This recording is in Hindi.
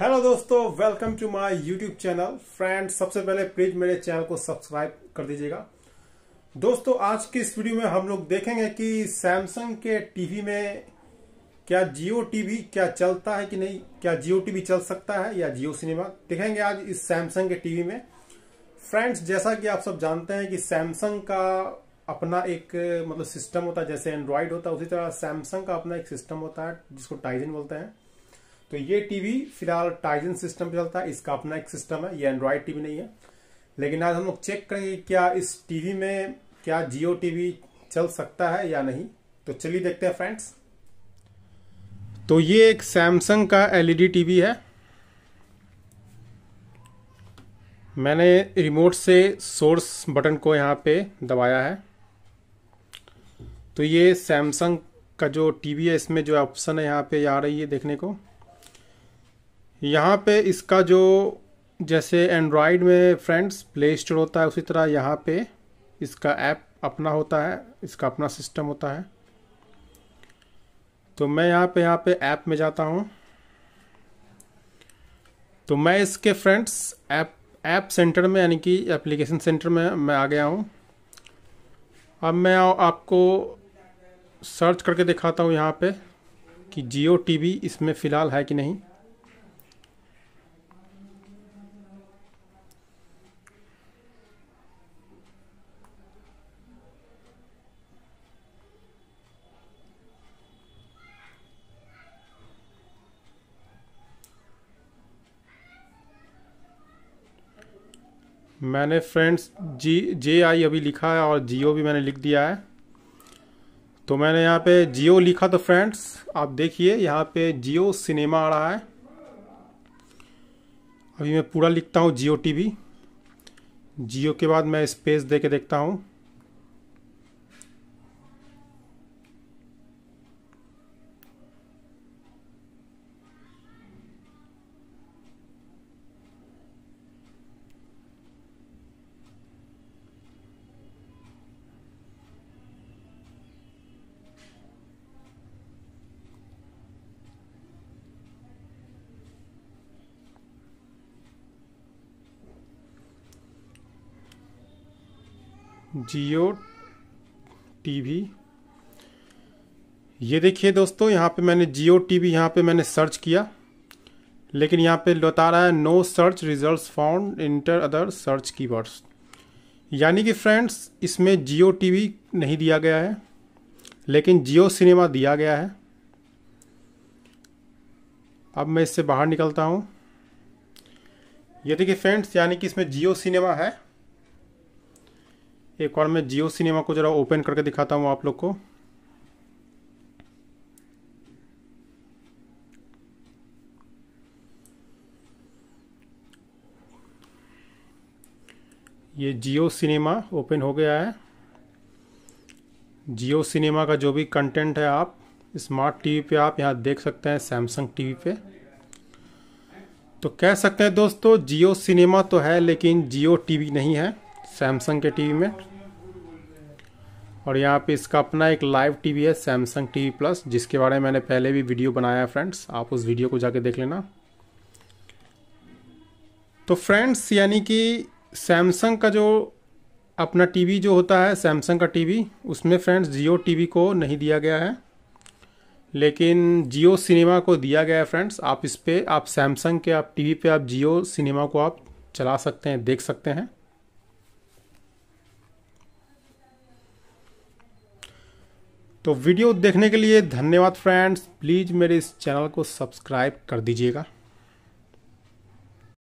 हेलो दोस्तों welcome to my YouTube channel friends सबसे पहले प्लीज मेरे चैनल को सब्सक्राइब कर दीजिएगा दोस्तों आज की इस वीडियो में हम लोग देखेंगे कि सैमसंग के टीवी में क्या जियो टीवी क्या चलता है कि नहीं क्या जियो टीवी चल सकता है या जियो सिनेमा देखेंगे आज इस सैमसंग के टीवी में फ्रेंड्स जैसा कि आप सब जानते हैं कि सैमसंग का अपना एक मतलब सिस्टम होता है जैसे एंड्रॉयड होता है उसी तरह सैमसंग का अपना एक सिस्टम होता है जिसको टाइजन बोलते हैं तो ये टीवी फिलहाल टाइजन सिस्टम पे चलता है इसका अपना एक सिस्टम है ये एंड्रॉयड टीवी नहीं है लेकिन आज हम लोग चेक करेंगे क्या इस टीवी में क्या जियो टीवी चल सकता है या नहीं तो चलिए देखते हैं फ्रेंड्स तो ये एक सैमसंग का एलईडी टीवी e है मैंने रिमोट से सोर्स बटन को यहाँ पे दबाया है तो ये सैमसंग का जो टीवी है इसमें जो ऑप्शन है यहाँ पे आ रही है देखने को यहाँ पे इसका जो जैसे एंड्रॉयड में फ्रेंड्स प्ले स्टोर होता है उसी तरह यहाँ पे इसका ऐप अपना होता है इसका अपना सिस्टम होता है तो मैं यहाँ पे यहाँ पे ऐप में जाता हूँ तो मैं इसके फ्रेंड्स ऐप ऐप सेंटर में यानी कि एप्लीकेशन सेंटर में मैं आ गया हूँ अब मैं आपको सर्च करके दिखाता हूँ यहाँ पे कि जियो टी इसमें फ़िलहाल है कि नहीं मैंने फ्रेंड्स जी जे आई अभी लिखा है और जियो भी मैंने लिख दिया है तो मैंने यहाँ पे जियो लिखा तो फ्रेंड्स आप देखिए यहाँ पे जियो सिनेमा आ रहा है अभी मैं पूरा लिखता हूँ जियो टीवी जियो के बाद मैं स्पेस दे के देखता हूँ जियो टीवी ये देखिए दोस्तों यहाँ पे मैंने जियो टीवी यहाँ पे मैंने सर्च किया लेकिन यहाँ पे बता रहा है no search result found enter other search keywords यानी कि फ्रेंड्स इसमें जियो टीवी नहीं दिया गया है लेकिन जियो सिनेमा दिया गया है अब मैं इससे बाहर निकलता हूँ ये देखिए फ्रेंड्स यानी कि इसमें जियो सिनेमा है एक और मैं जियो सिनेमा को ज़रा ओपन करके दिखाता हूँ आप लोग को ये जियो सिनेमा ओपन हो गया है जियो सिनेमा का जो भी कंटेंट है आप स्मार्ट टीवी पे आप यहाँ देख सकते हैं सैमसंग टीवी पे तो कह सकते हैं दोस्तों जियो सिनेमा तो है लेकिन जियो टीवी नहीं है सैमसंग के टीवी में और यहाँ पे इसका अपना एक लाइव टीवी है सैमसंग टीवी प्लस जिसके बारे में मैंने पहले भी वीडियो बनाया है फ्रेंड्स आप उस वीडियो को जाके देख लेना तो फ्रेंड्स यानी कि सैमसंग का जो अपना टीवी जो होता है सैमसंग का टीवी उसमें फ्रेंड्स जियो टीवी को नहीं दिया गया है लेकिन जियो सिनेमा को दिया गया है फ्रेंड्स आप इस पर आप सैमसंग के आप टीवी पे आप जियो सिनेमा को आप चला सकते हैं देख सकते हैं तो वीडियो देखने के लिए धन्यवाद फ्रेंड्स प्लीज़ मेरे इस चैनल को सब्सक्राइब कर दीजिएगा